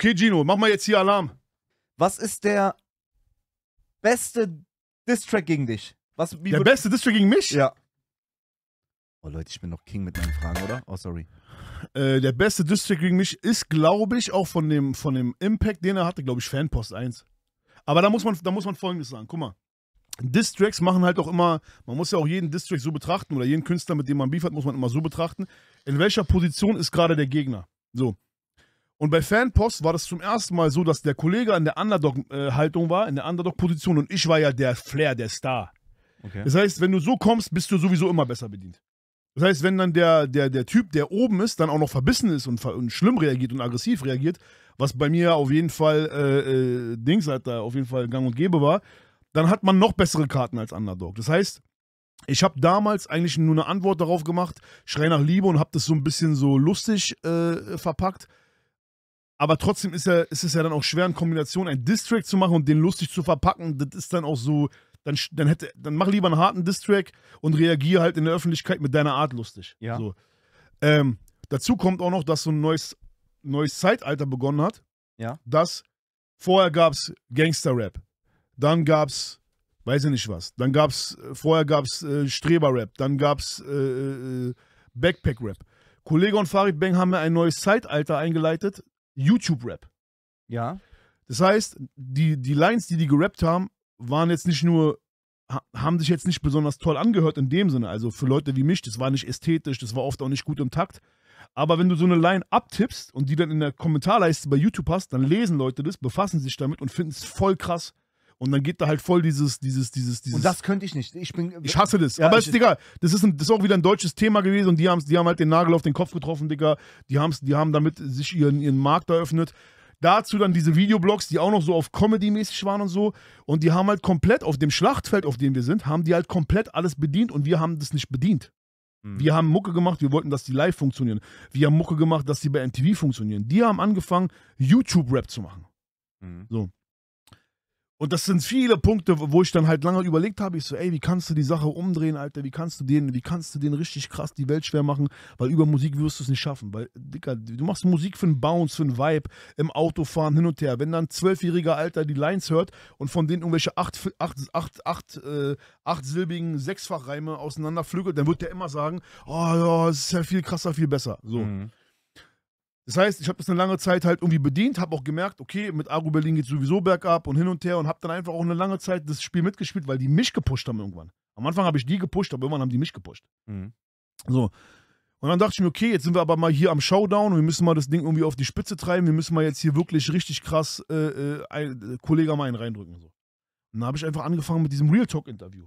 Okay, Gino, mach mal jetzt hier Alarm. Was ist der beste Distrack gegen dich? Was, der beste Distrack gegen mich? Ja. Oh Leute, ich bin noch King mit meinen Fragen, oder? Oh, sorry. Äh, der beste Distrack gegen mich ist, glaube ich, auch von dem, von dem Impact, den er hatte, glaube ich, Fanpost 1. Aber da muss, man, da muss man Folgendes sagen. Guck mal. Distracks machen halt auch immer, man muss ja auch jeden Distrack so betrachten oder jeden Künstler, mit dem man Beef hat, muss man immer so betrachten. In welcher Position ist gerade der Gegner? So. Und bei Fanpost war das zum ersten Mal so, dass der Kollege in der Underdog-Haltung war, in der Underdog-Position und ich war ja der Flair, der Star. Okay. Das heißt, wenn du so kommst, bist du sowieso immer besser bedient. Das heißt, wenn dann der, der, der Typ, der oben ist, dann auch noch verbissen ist und, und schlimm reagiert und aggressiv reagiert, was bei mir auf jeden Fall äh, äh, Dings, Alter, auf jeden Fall gang und gäbe war, dann hat man noch bessere Karten als Underdog. Das heißt, ich habe damals eigentlich nur eine Antwort darauf gemacht, schrei nach Liebe und habe das so ein bisschen so lustig äh, verpackt. Aber trotzdem ist, ja, ist es ja dann auch schwer, in Kombination einen Distrack zu machen und den lustig zu verpacken. Das ist dann auch so, dann, dann, hätte, dann mach lieber einen harten Distrack und reagier halt in der Öffentlichkeit mit deiner Art lustig. Ja. So. Ähm, dazu kommt auch noch, dass so ein neues, neues Zeitalter begonnen hat. Ja. Das vorher gab es Gangster-Rap. Dann gab es, weiß ich nicht was. Dann gab es, äh, vorher gab es äh, Streber-Rap. Dann gab es äh, äh, äh, Backpack-Rap. Kollege und Farid Beng haben ja ein neues Zeitalter eingeleitet, YouTube-Rap. Ja. Das heißt, die, die Lines, die die gerappt haben, waren jetzt nicht nur, haben sich jetzt nicht besonders toll angehört in dem Sinne. Also für Leute wie mich, das war nicht ästhetisch, das war oft auch nicht gut im Takt. Aber wenn du so eine Line abtippst und die dann in der Kommentarleiste bei YouTube hast, dann lesen Leute das, befassen sich damit und finden es voll krass. Und dann geht da halt voll dieses, dieses, dieses, dieses. Und das könnte ich nicht. Ich bin. Ich hasse das. Ja, aber ist egal. Das ist, ein, das ist auch wieder ein deutsches Thema gewesen und die, haben's, die haben halt den Nagel auf den Kopf getroffen, Digga. Die, die haben damit sich ihren, ihren Markt eröffnet. Dazu dann diese Videoblogs, die auch noch so auf Comedy-mäßig waren und so. Und die haben halt komplett auf dem Schlachtfeld, auf dem wir sind, haben die halt komplett alles bedient und wir haben das nicht bedient. Hm. Wir haben Mucke gemacht, wir wollten, dass die live funktionieren. Wir haben Mucke gemacht, dass die bei MTV funktionieren. Die haben angefangen, YouTube-Rap zu machen. Mhm. So. Und das sind viele Punkte, wo ich dann halt lange überlegt habe, ich so, ey, wie kannst du die Sache umdrehen, Alter, wie kannst du den, wie kannst du den richtig krass die Welt schwer machen, weil über Musik wirst du es nicht schaffen, weil, Dicker, du machst Musik für einen Bounce, für einen Vibe, im Autofahren hin und her, wenn dann zwölfjähriger Alter die Lines hört und von denen irgendwelche acht, acht, acht, acht, äh, acht silbigen Sechsfachreime auseinanderflügelt, dann wird der immer sagen, oh, ja, es ist ja viel krasser, viel besser, so. Mhm. Das heißt, ich habe das eine lange Zeit halt irgendwie bedient, habe auch gemerkt, okay, mit Aru Berlin geht sowieso bergab und hin und her und habe dann einfach auch eine lange Zeit das Spiel mitgespielt, weil die mich gepusht haben irgendwann. Am Anfang habe ich die gepusht, aber irgendwann haben die mich gepusht. Mhm. So. Und dann dachte ich mir, okay, jetzt sind wir aber mal hier am Showdown und wir müssen mal das Ding irgendwie auf die Spitze treiben. Wir müssen mal jetzt hier wirklich richtig krass äh, äh, ein, äh, Kollega mal einen reindrücken. Und, so. und dann habe ich einfach angefangen mit diesem Real Talk-Interview.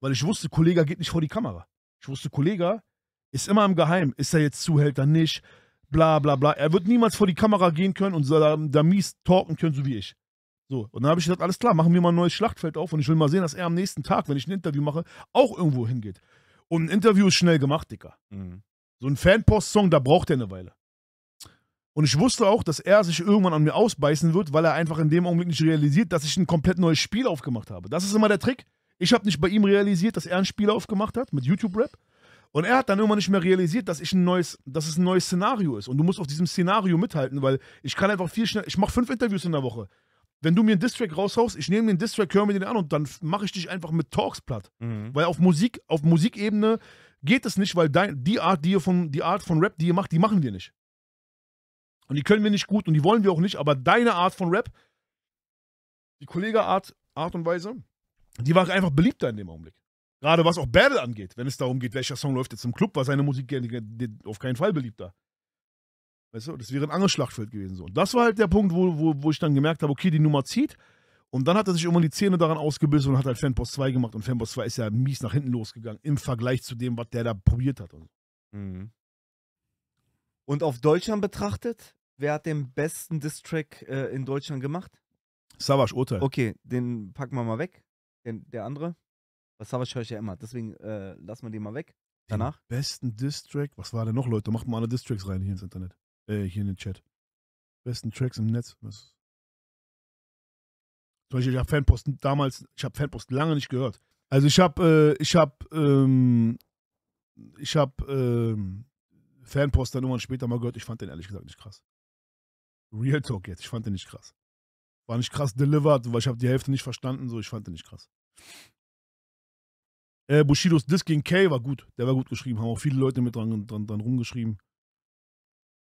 Weil ich wusste, Kollege geht nicht vor die Kamera. Ich wusste, Kollege ist immer im Geheim. Ist er jetzt Zuhälter nicht? bla bla bla. Er wird niemals vor die Kamera gehen können und da, da mies talken können, so wie ich. So, und dann habe ich gesagt, alles klar, machen wir mal ein neues Schlachtfeld auf und ich will mal sehen, dass er am nächsten Tag, wenn ich ein Interview mache, auch irgendwo hingeht. Und ein Interview ist schnell gemacht, Dicker. Mhm. So ein Fanpost-Song, da braucht er eine Weile. Und ich wusste auch, dass er sich irgendwann an mir ausbeißen wird, weil er einfach in dem Augenblick nicht realisiert, dass ich ein komplett neues Spiel aufgemacht habe. Das ist immer der Trick. Ich habe nicht bei ihm realisiert, dass er ein Spiel aufgemacht hat mit YouTube-Rap, und er hat dann immer nicht mehr realisiert, dass ich ein neues, dass es ein neues Szenario ist. Und du musst auf diesem Szenario mithalten, weil ich kann einfach viel schneller. Ich mache fünf Interviews in der Woche. Wenn du mir einen Distrack raushaust, ich nehme mir einen Distrack, höre mir den an und dann mache ich dich einfach mit Talks platt. Mhm. Weil auf Musik, auf Musikebene geht es nicht, weil dein, die Art, die ihr von, die Art von Rap, die ihr macht, die machen wir nicht. Und die können wir nicht gut und die wollen wir auch nicht, aber deine Art von Rap, die Kollege Art und Weise, die war einfach beliebter in dem Augenblick. Gerade was auch Battle angeht, wenn es darum geht, welcher Song läuft jetzt im Club, war seine Musik auf keinen Fall beliebter. Weißt du, das wäre ein anderes Schlachtfeld gewesen. Und das war halt der Punkt, wo, wo, wo ich dann gemerkt habe, okay, die Nummer zieht. Und dann hat er sich irgendwann die Zähne daran ausgebissen und hat halt Fanpost 2 gemacht. Und Fanpost 2 ist ja mies nach hinten losgegangen im Vergleich zu dem, was der da probiert hat. Und, mhm. und auf Deutschland betrachtet, wer hat den besten Distrack äh, in Deutschland gemacht? Savage Urteil. Okay, den packen wir mal weg. Den, der andere? Was habe höre ich ja immer. Deswegen äh, lassen wir den mal weg. Danach? Den besten Distrack. Was war denn noch, Leute? Macht mal alle Distracks rein hier ins Internet. Äh, hier in den Chat. Besten Tracks im Netz. Was? Zum Beispiel, ich habe Fanpost damals, ich habe Fanpost lange nicht gehört. Also ich habe, äh, ich habe, ähm, ich habe ähm, Fanpost dann irgendwann später mal gehört. Ich fand den ehrlich gesagt nicht krass. Real Talk jetzt. Ich fand den nicht krass. War nicht krass delivered, weil ich habe die Hälfte nicht verstanden. So, ich fand den nicht krass. Äh, Bushidos Disc gegen K war gut. Der war gut geschrieben. Haben auch viele Leute mit dran, dran, dran rumgeschrieben.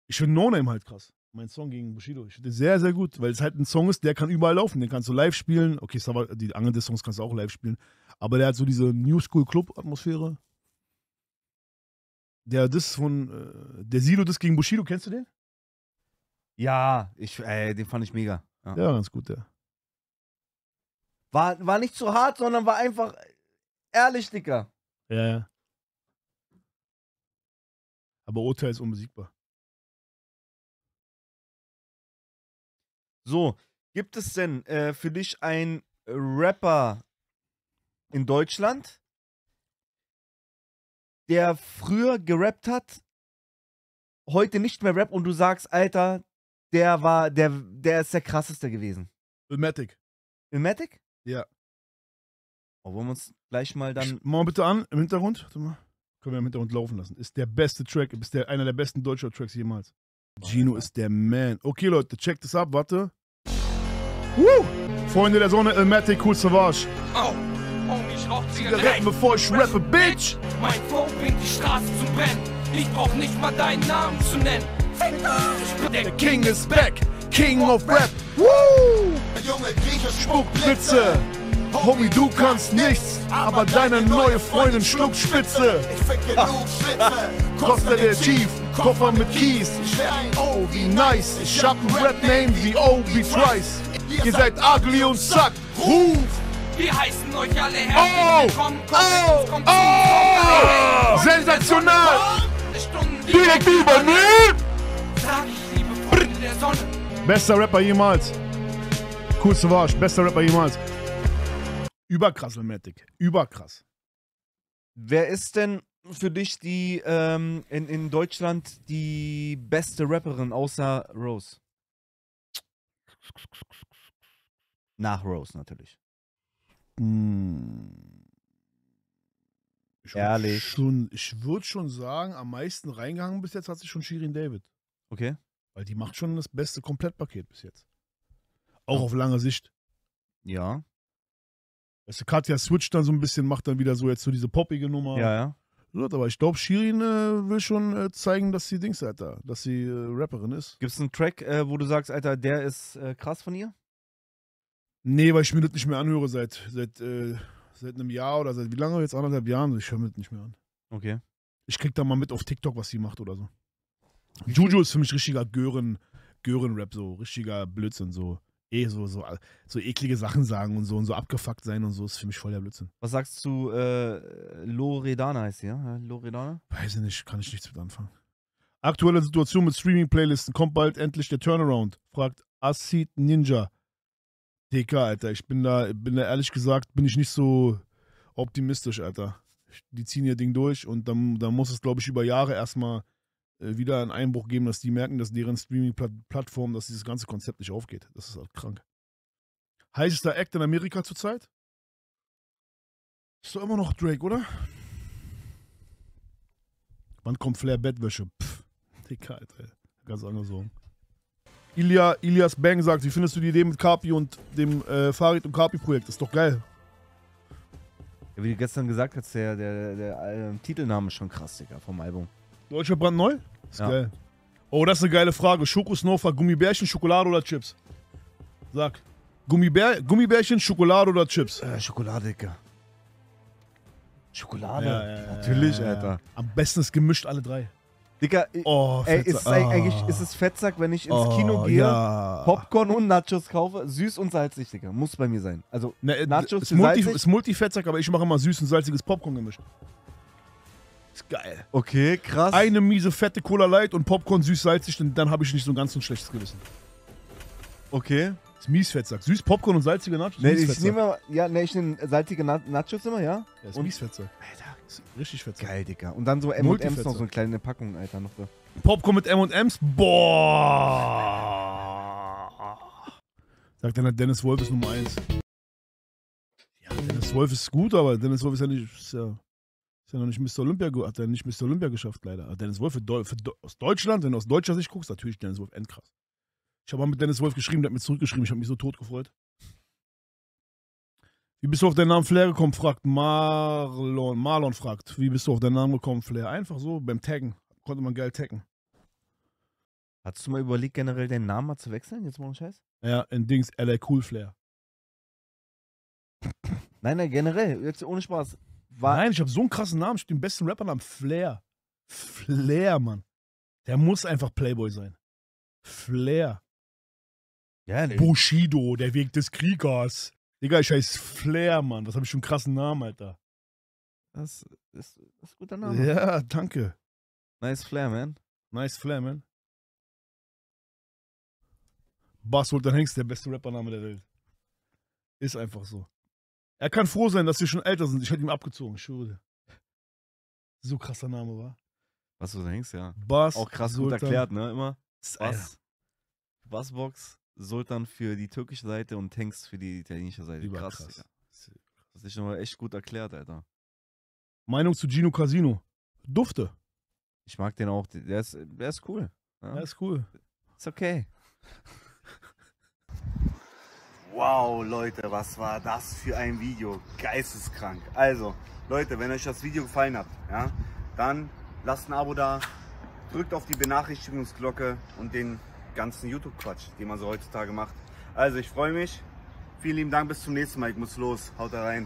Ich finde No Name halt krass. Mein Song gegen Bushido. Ich finde den sehr, sehr gut, weil es halt ein Song ist, der kann überall laufen. Den kannst du live spielen. Okay, Star, die anderen des Songs kannst du auch live spielen. Aber der hat so diese New School Club Atmosphäre. Der Diss von. Äh, der Silo Diss gegen Bushido, kennst du den? Ja, ich, ey, den fand ich mega. Ja, ja ganz gut, der. War, war nicht zu hart, sondern war einfach Ehrlich, Dicker. Ja, ja. Aber Urteil ist unbesiegbar. So, gibt es denn äh, für dich einen Rapper in Deutschland, der früher gerappt hat, heute nicht mehr rappt und du sagst, Alter, der war, der, der ist der krasseste gewesen? Ilmatic. Ilmatic? Ja. Oh, wollen wir uns gleich mal dann. Mal bitte an, im Hintergrund. Warte mal. Können wir im Hintergrund laufen lassen. Ist der beste Track, ist der, einer der besten deutscher Tracks jemals. Gino ist der Man. Okay, Leute, checkt es ab, warte. Woo! Freunde der Sonne, Elmatic, Cool Savage. Oh, Homie, ich rauch Zigaretten, bevor ich rappe, Bitch! Mein Phone bringt die Straße zu Brennen. Ich brauch nicht mal deinen Namen zu nennen. Der King is back, King of Rap. Woo! Der junge Grieche spuckt Blitze. Homie, du kannst nichts, aber deine neue Freundin schluckt Spitze. Ich Spitze. Kostet der Chief, Koffer mit Keys. Oh, oh, wie nice, ich hab ein Rap-Name wie O.B. Trice. Ihr seid ugly und suck, Ruf! Wir heißen euch alle oh! herzlich willkommen. Oh, oh, oh, sensational! Direkt über mir! Sag ich, liebe Freunde der Sonne. Bester Rapper jemals. Kurze Savage, bester Rapper jemals. Überkrass, Matic. Überkrass. Wer ist denn für dich die ähm, in, in Deutschland die beste Rapperin außer Rose? Nach Rose natürlich. Hm. Ich Ehrlich. Schon, ich würde schon sagen, am meisten reingehangen bis jetzt hat sich schon Shirin David. Okay. Weil die macht schon das beste Komplettpaket bis jetzt. Auch auf lange Sicht. Ja. Weißt du, Katja switcht dann so ein bisschen, macht dann wieder so jetzt so diese poppige Nummer. Ja, ja. Aber ich glaube, Shirin äh, will schon äh, zeigen, dass sie Dings, Alter, dass sie äh, Rapperin ist. Gibt es einen Track, äh, wo du sagst, Alter, der ist äh, krass von ihr? Nee, weil ich mir das nicht mehr anhöre seit, seit, äh, seit einem Jahr oder seit wie lange jetzt? Anderthalb Jahren. Ich höre mir das nicht mehr an. Okay. Ich krieg da mal mit auf TikTok, was sie macht oder so. Juju ist für mich richtiger Gören, Gören-Rap, so richtiger Blödsinn, so eh so, so, so eklige Sachen sagen und so und so abgefuckt sein und so ist für mich voll der Blödsinn. Was sagst du, äh, Loredana heißt sie, ja? Äh, Loredana? Weiß ich nicht, kann ich nichts mit anfangen. Aktuelle Situation mit Streaming-Playlisten. Kommt bald endlich der Turnaround? Fragt Acid Ninja. DK, Alter. Ich bin da, bin da ehrlich gesagt, bin ich nicht so optimistisch, Alter. Die ziehen ihr Ding durch und dann, dann muss es, glaube ich, über Jahre erstmal äh, wieder einen Einbruch geben, dass die merken, dass deren Streaming-Plattform, dass dieses ganze Konzept nicht aufgeht. Das ist halt krank. Heißester Act in Amerika zurzeit? Ist doch immer noch Drake, oder? Wann kommt Flair Bettwäsche? Pff, Dicker, Alter. Ganz anders so. Ilya, Ilias Bang sagt, wie findest du die Idee mit Carpi und dem äh, Farid und carpi projekt Ist doch geil. Ja, wie du gestern gesagt hast, der, der, der, der äh, Titelname ist schon krass, Digga, vom Album. Deutscher Brand neu? Ist ja. geil. Oh, das ist eine geile Frage. Schoko Schokosnowfer, Gummibärchen, Schokolade oder Chips? Sag. Gummibär, Gummibärchen, Schokolade oder Chips? Äh, Schokolade, Digga. Schokolade? Ja, ja, Natürlich, Alter. Am besten ist gemischt alle drei. Digga, oh, ey, ist, es eigentlich, ah. ist es Fettsack, wenn ich ins oh, Kino gehe, ja. Popcorn und Nachos kaufe? Süß und salzig, Digga. Muss bei mir sein. Also, ne, äh, Nachos ist, Multi, ist Multifettsack, aber ich mache immer süß und salziges Popcorn gemischt. Ist geil. Okay, krass. Eine miese fette Cola Light und Popcorn süß-salzig, denn dann habe ich nicht so ein ganz so ein schlechtes Gewissen. Okay. Das Ist mies Fettsack. Süß Popcorn und salzige Nachos. Nee, ich nehme ja, nee, ich nehme salzige Na Nachos immer, ja? Ja, ist und mies Fettsack. Alter, richtig Fettsack. Geil, Digga. Und dann so M&M's noch so eine kleine Packung, Alter, noch da. Popcorn mit M&M's. Boah. Sagt dann halt Dennis Wolf ist Nummer 1. Ja, Dennis Wolf ist gut, aber Dennis Wolf ist ja nicht ist ja ist ja noch nicht Mr. Olympia, hat er nicht Mr. Olympia geschafft, leider. Hat Dennis Wolf für, für aus Deutschland, wenn du aus deutscher Sicht guckst, natürlich Dennis Wolf endkrass. Ich habe mal mit Dennis Wolf geschrieben, der hat mir zurückgeschrieben, ich habe mich so tot gefreut. Wie bist du auf deinen Namen Flair gekommen? fragt Marlon. Marlon fragt, wie bist du auf deinen Namen gekommen, Flair? Einfach so beim Taggen. Konnte man geil taggen. Hattest du mal überlegt, generell deinen Namen mal zu wechseln? Jetzt mal einen Scheiß? Ja, in Dings LA Cool Flair. Nein, nein, generell. Jetzt ohne Spaß war. Nein, ich habe so einen krassen Namen. Ich habe den besten Rappernamen Flair. Flair, Mann. Der muss einfach Playboy sein. Flair. Ja, ne. Bushido, der Weg des Kriegers. Digga, ich heiße Flair, Mann. Was habe ich für einen krassen Namen, Alter. Das ist, das ist ein guter Name. Ja, danke. Nice Flair, man. Nice Flair, man. Bas Sultan Hengst, der beste Rappername der Welt. Ist einfach so. Er kann froh sein, dass wir schon älter sind. Ich hätte ihm abgezogen, Schule. So krasser Name war. Was du denkst, ja. Bass. Auch krass Sultan. gut erklärt, ne? Immer. Bass. Bassbox, Sultan für die türkische Seite und Tanks für die italienische Seite. Lieber krass. krass. Ja. Das ist schon mal echt gut erklärt, Alter. Meinung zu Gino Casino. Dufte. Ich mag den auch. Der ist, der ist cool. Ja. Ne? Der ist cool. Ist okay. Wow, Leute, was war das für ein Video? Geisteskrank. Also, Leute, wenn euch das Video gefallen hat, ja, dann lasst ein Abo da, drückt auf die Benachrichtigungsglocke und den ganzen YouTube-Quatsch, den man so heutzutage macht. Also, ich freue mich. Vielen lieben Dank, bis zum nächsten Mal. Ich muss los. Haut rein.